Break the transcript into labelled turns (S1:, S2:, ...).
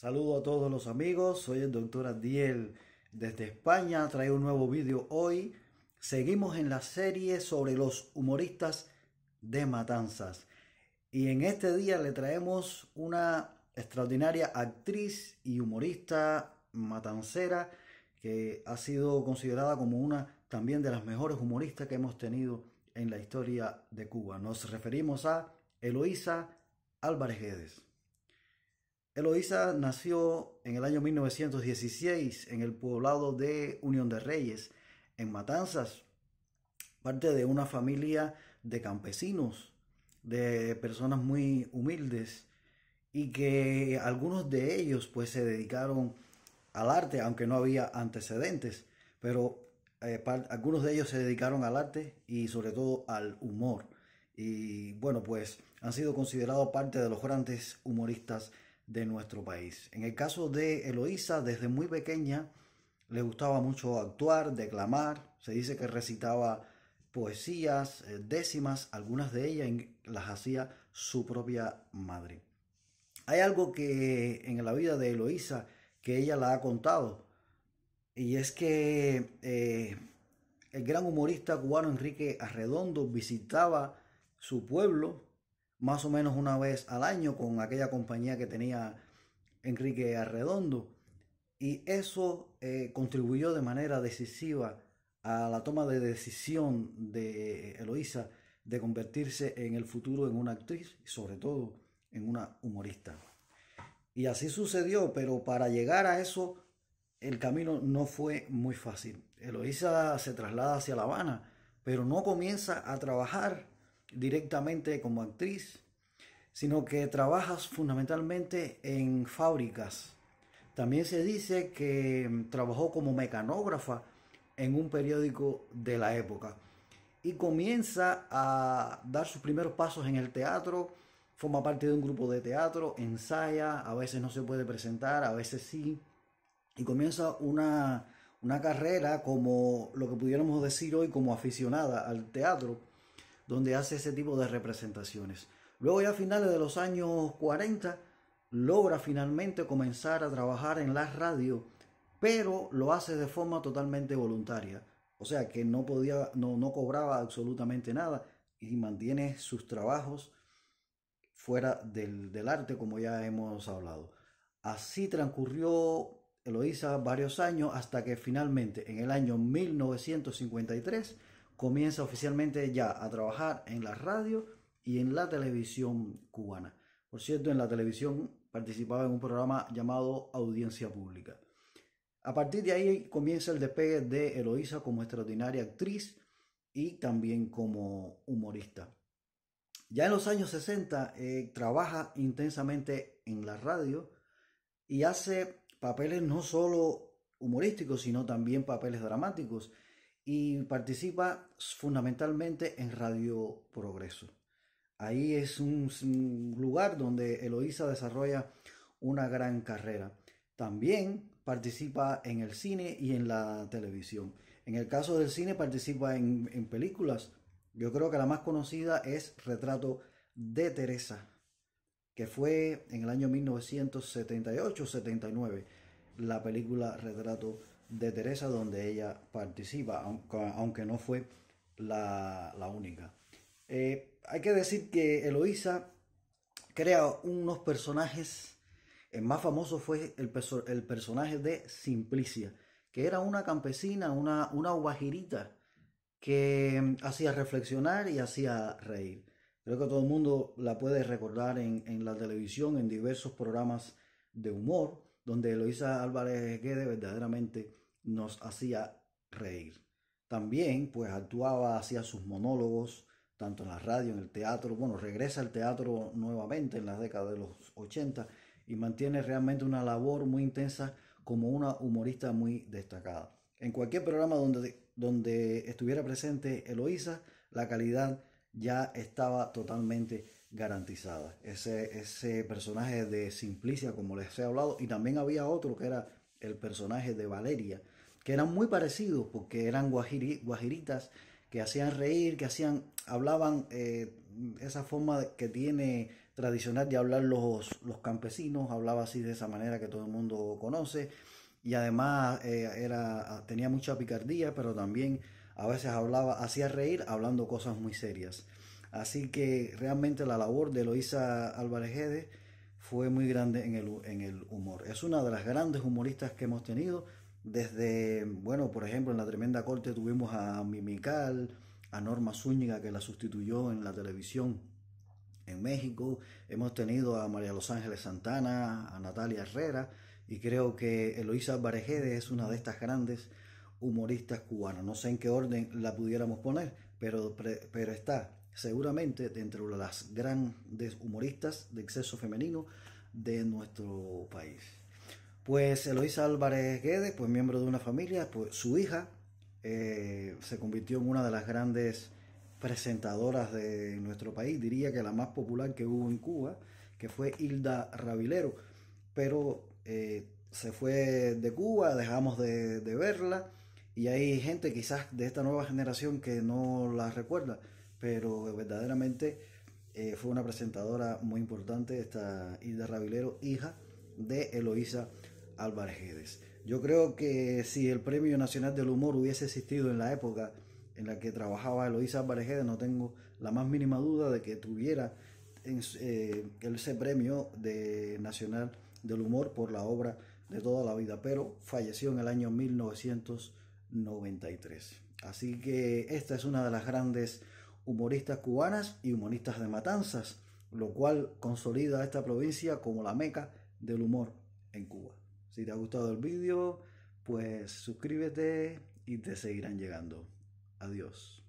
S1: Saludo a todos los amigos, soy el doctor Adiel desde España, traigo un nuevo vídeo hoy. Seguimos en la serie sobre los humoristas de Matanzas y en este día le traemos una extraordinaria actriz y humorista matancera que ha sido considerada como una también de las mejores humoristas que hemos tenido en la historia de Cuba. Nos referimos a Eloísa Álvarez Guedes. Eloísa nació en el año 1916 en el poblado de Unión de Reyes, en Matanzas, parte de una familia de campesinos, de personas muy humildes y que algunos de ellos pues se dedicaron al arte, aunque no había antecedentes, pero eh, algunos de ellos se dedicaron al arte y sobre todo al humor. Y bueno, pues han sido considerados parte de los grandes humoristas de nuestro país. En el caso de Eloísa, desde muy pequeña le gustaba mucho actuar, declamar, se dice que recitaba poesías, eh, décimas, algunas de ellas las hacía su propia madre. Hay algo que en la vida de Eloísa que ella la ha contado, y es que eh, el gran humorista cubano Enrique Arredondo visitaba su pueblo más o menos una vez al año con aquella compañía que tenía Enrique Arredondo. Y eso eh, contribuyó de manera decisiva a la toma de decisión de Eloísa de convertirse en el futuro en una actriz y sobre todo en una humorista. Y así sucedió, pero para llegar a eso el camino no fue muy fácil. Eloísa se traslada hacia La Habana, pero no comienza a trabajar directamente como actriz, sino que trabajas fundamentalmente en fábricas. También se dice que mm, trabajó como mecanógrafa en un periódico de la época y comienza a dar sus primeros pasos en el teatro, forma parte de un grupo de teatro, ensaya, a veces no se puede presentar, a veces sí, y comienza una, una carrera como lo que pudiéramos decir hoy como aficionada al teatro donde hace ese tipo de representaciones. Luego ya a finales de los años 40 logra finalmente comenzar a trabajar en la radio, pero lo hace de forma totalmente voluntaria. O sea que no podía, no, no cobraba absolutamente nada y mantiene sus trabajos fuera del, del arte, como ya hemos hablado. Así transcurrió Eloísa varios años hasta que finalmente en el año 1953 comienza oficialmente ya a trabajar en la radio y en la televisión cubana. Por cierto, en la televisión participaba en un programa llamado Audiencia Pública. A partir de ahí comienza el despegue de Eloísa como extraordinaria actriz y también como humorista. Ya en los años 60 eh, trabaja intensamente en la radio y hace papeles no solo humorísticos, sino también papeles dramáticos y participa fundamentalmente en Radio Progreso. Ahí es un, lugar donde Eloísa desarrolla una gran carrera. También participa en el cine y en la televisión. En el caso del cine participa en, películas. Yo creo que la más conocida es Retrato de Teresa, que fue en el año 1978-79, la película Retrato de de Teresa donde ella participa, aunque no fue la, única. Eh, hay que decir que Eloísa crea unos personajes, el más famoso fue el, el personaje de Simplicia, que era una campesina, una, una guajirita que mm, hacía reflexionar y hacía reír. Creo que todo el mundo la puede recordar en, en la televisión, en diversos programas de humor donde Eloisa Álvarez Guede verdaderamente nos hacía reír. También pues actuaba, hacía sus monólogos, tanto en la radio, en el teatro, bueno, regresa al teatro nuevamente en la década de los 80 y mantiene realmente una labor muy intensa como una humorista muy destacada. En cualquier programa donde, donde estuviera presente Eloísa, la calidad ya estaba totalmente garantizada. Ese, ese personaje de Simplicia, como les he hablado, y también había otro que era el personaje de Valeria, que eran muy parecidos porque eran guajiritas que hacían reír, que hacían, hablaban eh, esa forma que tiene tradicional de hablar los, los campesinos, hablaba así de esa manera que todo el mundo conoce, y además eh, era, tenía mucha picardía, pero también a veces hablaba, hacía reír hablando cosas muy serias. Así que realmente la labor de Eloisa Álvarez fue muy grande en el, humor. Es una de las grandes humoristas que hemos tenido. Desde, bueno, por ejemplo, en la tremenda corte tuvimos a Mimical, a Norma Zúñiga, que la sustituyó en la televisión en México. Hemos tenido a María Los Ángeles Santana, a Natalia Herrera, y creo que Eloísa álvarejede es una de estas grandes humoristas cubanas. No sé en qué orden la pudiéramos poner, pero, pero está seguramente de entre las grandes humoristas de exceso femenino de nuestro país. Pues Eloisa Álvarez Guedes, pues miembro de una familia, pues su hija eh, se convirtió en una de las grandes presentadoras de nuestro país, diría que la más popular que hubo en Cuba, que fue Hilda Ravilero, pero eh, se fue de Cuba, dejamos de, de verla, y hay gente quizás de esta nueva generación que no la recuerda, pero verdaderamente eh, fue una presentadora muy importante, esta Hilda Rabilero hija de Eloísa Álvarez Yo creo que si el Premio Nacional del Humor hubiese existido en la época en la que trabajaba Eloísa Álvarez no tengo la más mínima duda de que tuviera eh, ese premio de Nacional del Humor por la obra de toda la vida, pero falleció en el año 1993. Así que esta es una de las grandes humoristas cubanas y humoristas de matanzas, lo cual consolida a esta provincia como la meca del humor en Cuba. Si te ha gustado el vídeo, pues suscríbete y te seguirán llegando. Adiós.